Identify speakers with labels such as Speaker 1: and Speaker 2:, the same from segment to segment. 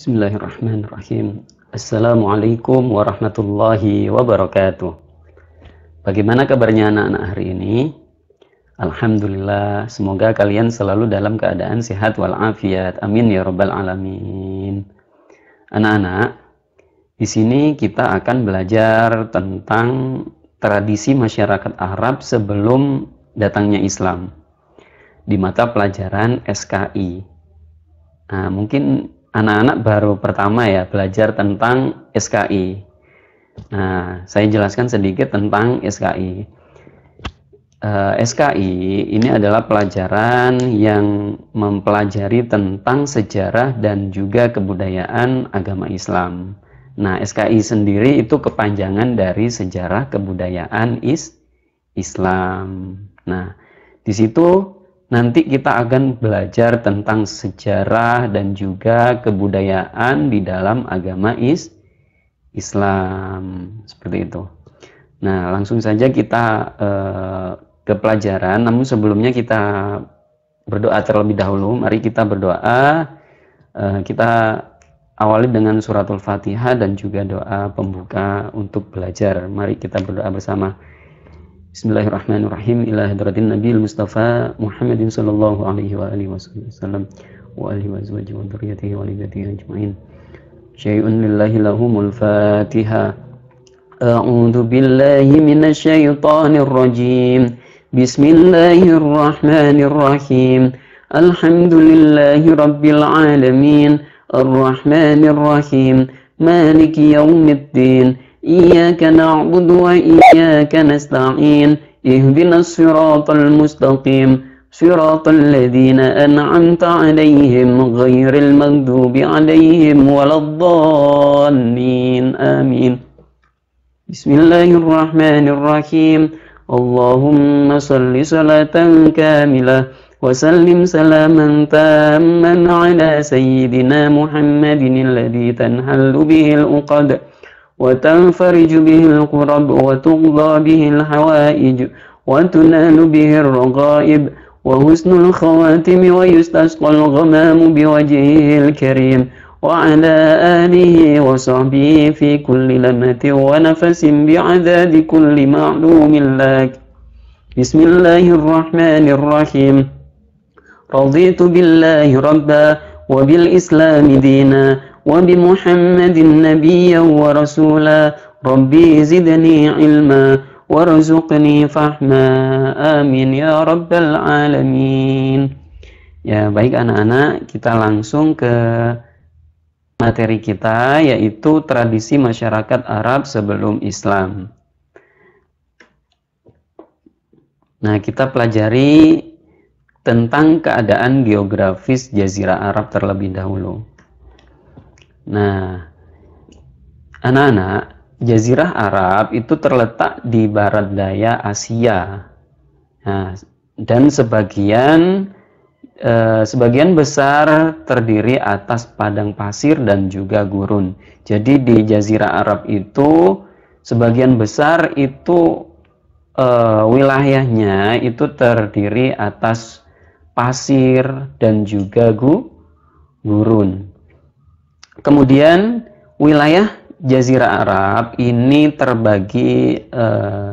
Speaker 1: Bismillahirrahmanirrahim. Assalamualaikum warahmatullahi wabarakatuh. Bagaimana kabarnya anak-anak hari ini? Alhamdulillah, semoga kalian selalu dalam keadaan sehat walafiat. Amin ya rabbal alamin. Anak-anak, di sini kita akan belajar tentang tradisi masyarakat Arab sebelum datangnya Islam di mata pelajaran SKI. Nah, mungkin anak-anak baru pertama ya belajar tentang SKI. Nah, saya jelaskan sedikit tentang SKI. Eh, SKI ini adalah pelajaran yang mempelajari tentang sejarah dan juga kebudayaan agama Islam. Nah, SKI sendiri itu kepanjangan dari sejarah kebudayaan is Islam. Nah, di situ Nanti kita akan belajar tentang sejarah dan juga kebudayaan di dalam agama is Islam seperti itu. Nah, langsung saja kita eh, ke pelajaran. Namun sebelumnya kita berdoa terlebih dahulu. Mari kita berdoa. Eh, kita awali dengan suratul Fatihah dan juga doa pembuka untuk belajar. Mari kita berdoa bersama. Bismillahirrahmanirrahim ila hadratin Nabi Mustafa Muhammadin sallallahu alaihi wa alihi wasallam wa alihi wa azwaji wa dzurriyyatihi wa alihi ajmain. Syai'un lillahi lahumul Fatiha. A'udzu billahi minasy syaithanir rajim. Bismillahirrahmanirrahim. Alhamdulillahi rabbil alamin. Arrahmanirrahim. Maliki yaumiddin. إياك نعبد وإياك نستعين اهدنا الصراط المستقيم صراط الذين أنعمت عليهم غير المغضوب عليهم ولا الضالين آمين بسم الله الرحمن الرحيم اللهم صل صلاة كاملة وسلم سلاما تاما على سيدنا محمد الذي تنحل به الأقد وتنفرج به القرب وتقضى به الحوائج وتنال به الرغائب وحسن الخواتم ويستسقى الغمام بوجهه الكريم وعلى آله وصحبه في كل لمة ونفس بعذاب كل معلوم لك بسم الله الرحمن الرحيم رضيت بالله ربا وبالإسلام دينا وبمحمد نبيا ورسولا ربي زدني علما warzuqni fahma amin ya rabbal alamin ya baik anak-anak kita langsung ke materi kita yaitu tradisi masyarakat Arab sebelum Islam nah kita pelajari tentang keadaan geografis jazirah Arab terlebih dahulu Nah, anak-anak, Jazirah Arab itu terletak di barat daya Asia. Nah, dan sebagian eh, sebagian besar terdiri atas padang pasir dan juga gurun. Jadi di Jazirah Arab itu sebagian besar itu eh, wilayahnya itu terdiri atas pasir dan juga gu, gurun. Kemudian wilayah Jazirah Arab ini terbagi eh,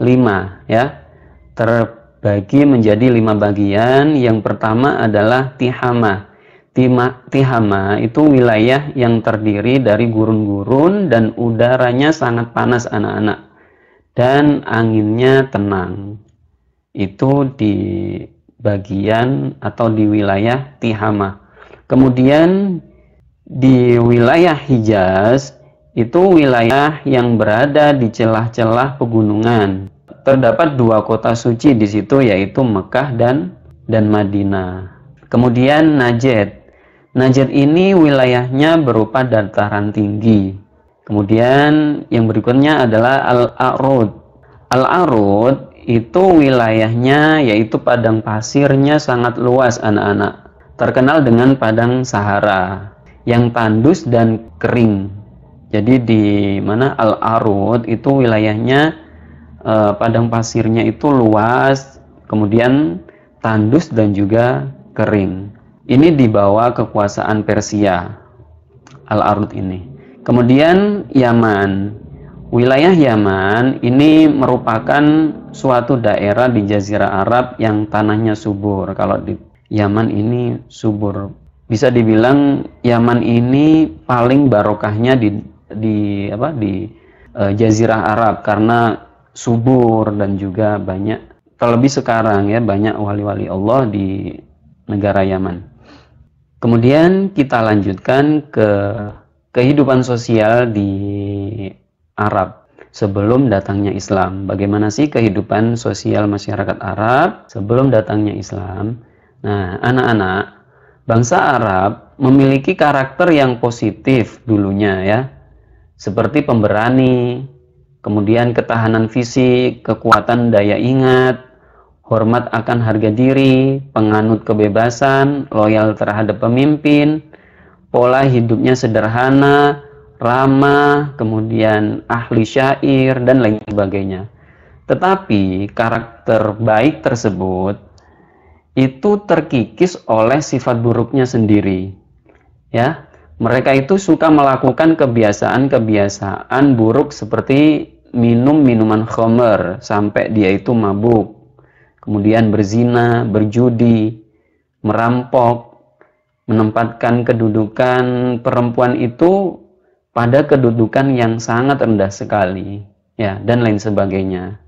Speaker 1: lima ya, terbagi menjadi lima bagian. Yang pertama adalah Tihama. Tima, Tihama itu wilayah yang terdiri dari gurun-gurun dan udaranya sangat panas anak-anak dan anginnya tenang. Itu di bagian atau di wilayah Tihama. Kemudian di wilayah Hijaz itu wilayah yang berada di celah-celah pegunungan. Terdapat dua kota suci di situ yaitu Mekah dan dan Madinah. Kemudian Najd. Najd ini wilayahnya berupa dataran tinggi. Kemudian yang berikutnya adalah Al-Arud. Al-Arud itu wilayahnya yaitu padang pasirnya sangat luas anak-anak. Terkenal dengan padang Sahara yang tandus dan kering. Jadi di mana Al-Arud itu wilayahnya eh, padang pasirnya itu luas, kemudian tandus dan juga kering. Ini dibawa kekuasaan Persia Al-Arud ini. Kemudian Yaman. Wilayah Yaman ini merupakan suatu daerah di Jazirah Arab yang tanahnya subur. Kalau di Yaman ini subur, bisa dibilang Yaman ini paling barokahnya di di apa di uh, Jazirah Arab karena subur dan juga banyak terlebih sekarang ya banyak wali-wali Allah di negara Yaman. Kemudian kita lanjutkan ke kehidupan sosial di Arab sebelum datangnya Islam. Bagaimana sih kehidupan sosial masyarakat Arab sebelum datangnya Islam? Nah, anak-anak Bangsa Arab memiliki karakter yang positif dulunya ya, seperti pemberani, kemudian ketahanan fisik, kekuatan daya ingat, hormat akan harga diri, penganut kebebasan, loyal terhadap pemimpin, pola hidupnya sederhana, ramah, kemudian ahli syair, dan lain sebagainya. Tetapi karakter baik tersebut itu terkikis oleh sifat buruknya sendiri. Ya, mereka itu suka melakukan kebiasaan-kebiasaan buruk seperti minum minuman khamer sampai dia itu mabuk, kemudian berzina, berjudi, merampok, menempatkan kedudukan perempuan itu pada kedudukan yang sangat rendah sekali, ya dan lain sebagainya.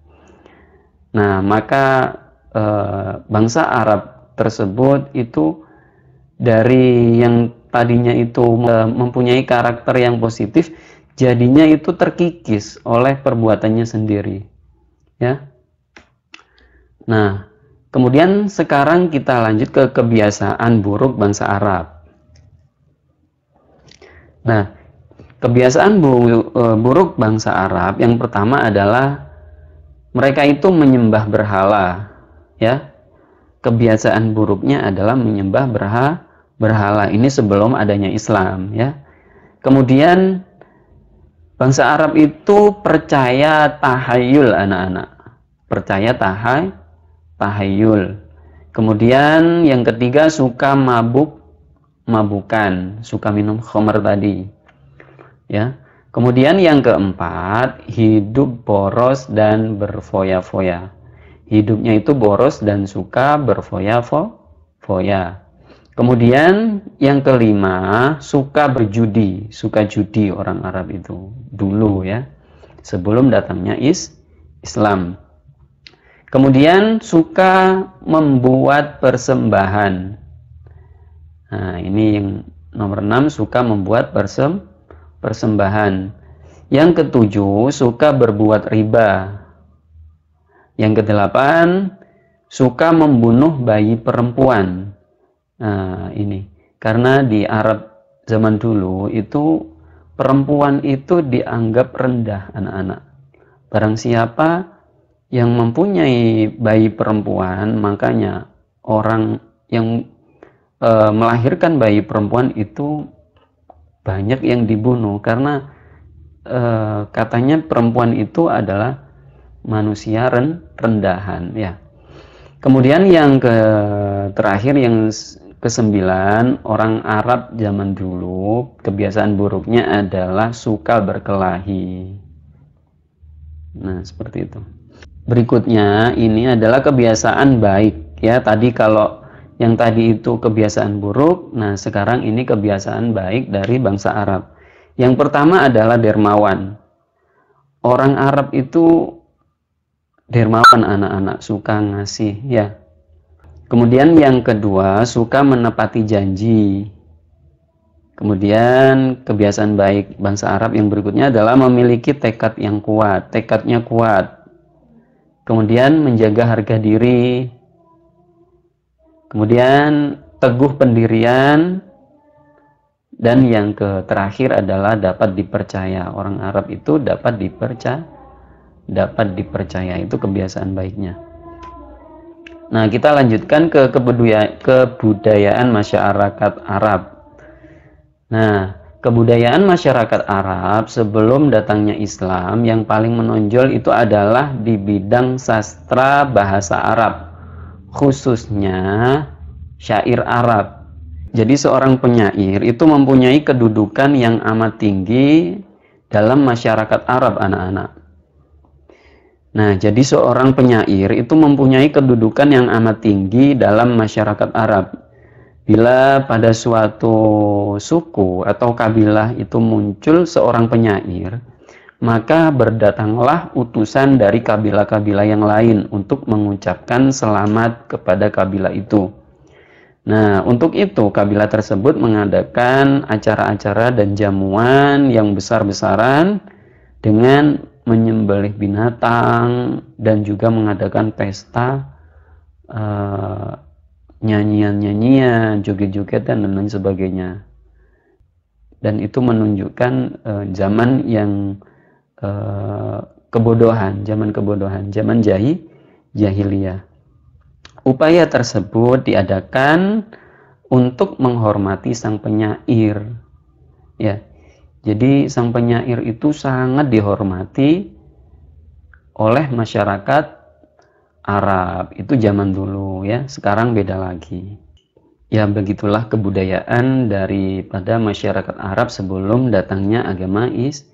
Speaker 1: Nah, maka e, bangsa Arab tersebut itu dari yang tadinya itu eh, mempunyai karakter yang positif jadinya itu terkikis oleh perbuatannya sendiri ya nah kemudian sekarang kita lanjut ke kebiasaan buruk bangsa Arab nah kebiasaan eh, buruk bangsa Arab yang pertama adalah mereka itu menyembah berhala ya kebiasaan buruknya adalah menyembah berha berhala ini sebelum adanya Islam ya kemudian bangsa Arab itu percaya tahayul anak-anak percaya tahay tahayul kemudian yang ketiga suka mabuk mabukan suka minum khamar tadi ya Kemudian yang keempat, hidup boros dan berfoya-foya hidupnya itu boros dan suka berfoya-foya. Kemudian yang kelima, suka berjudi, suka judi orang Arab itu dulu ya, sebelum datangnya is Islam. Kemudian suka membuat persembahan. Nah, ini yang nomor enam suka membuat persem persembahan. Yang ketujuh, suka berbuat riba. Yang kedelapan, suka membunuh bayi perempuan. Nah, ini karena di Arab zaman dulu itu perempuan itu dianggap rendah anak-anak. Barang siapa yang mempunyai bayi perempuan, makanya orang yang e, melahirkan bayi perempuan itu banyak yang dibunuh karena e, katanya perempuan itu adalah manusia rendahan ya. Kemudian yang ke terakhir yang kesembilan orang Arab zaman dulu kebiasaan buruknya adalah suka berkelahi. Nah, seperti itu. Berikutnya ini adalah kebiasaan baik ya. Tadi kalau yang tadi itu kebiasaan buruk, nah sekarang ini kebiasaan baik dari bangsa Arab. Yang pertama adalah dermawan. Orang Arab itu dermawan anak-anak, suka ngasih ya. Kemudian yang kedua, suka menepati janji. Kemudian kebiasaan baik bangsa Arab yang berikutnya adalah memiliki tekad yang kuat, tekadnya kuat. Kemudian menjaga harga diri. Kemudian teguh pendirian dan yang terakhir adalah dapat dipercaya. Orang Arab itu dapat dipercaya dapat dipercaya itu kebiasaan baiknya nah kita lanjutkan ke kebudayaan masyarakat Arab nah kebudayaan masyarakat Arab sebelum datangnya Islam yang paling menonjol itu adalah di bidang sastra bahasa Arab khususnya syair Arab jadi seorang penyair itu mempunyai kedudukan yang amat tinggi dalam masyarakat Arab anak-anak Nah, jadi seorang penyair itu mempunyai kedudukan yang amat tinggi dalam masyarakat Arab. Bila pada suatu suku atau kabilah itu muncul seorang penyair, maka berdatanglah utusan dari kabilah-kabilah yang lain untuk mengucapkan selamat kepada kabilah itu. Nah, untuk itu kabilah tersebut mengadakan acara-acara dan jamuan yang besar-besaran dengan menyembelih binatang dan juga mengadakan pesta uh, nyanyian-nyanyian, joget-joget dan lain sebagainya. Dan itu menunjukkan uh, zaman yang uh, kebodohan, zaman kebodohan, zaman jahi, jahiliyah. Upaya tersebut diadakan untuk menghormati sang penyair. Ya, jadi sang penyair itu sangat dihormati oleh masyarakat Arab. Itu zaman dulu ya, sekarang beda lagi. Ya begitulah kebudayaan daripada masyarakat Arab sebelum datangnya agama is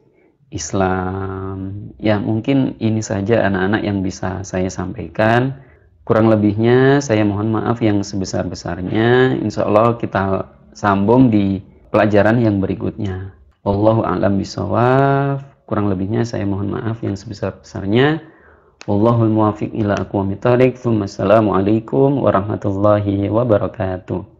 Speaker 1: Islam. Ya mungkin ini saja anak-anak yang bisa saya sampaikan. Kurang lebihnya saya mohon maaf yang sebesar-besarnya. Insya Allah kita sambung di pelajaran yang berikutnya. Wallahu a'lam bisawaf. Kurang lebihnya saya mohon maaf yang sebesar-besarnya. Wallahul muwafiq ila aqwamit thariq. Assalamualaikum warahmatullahi wabarakatuh.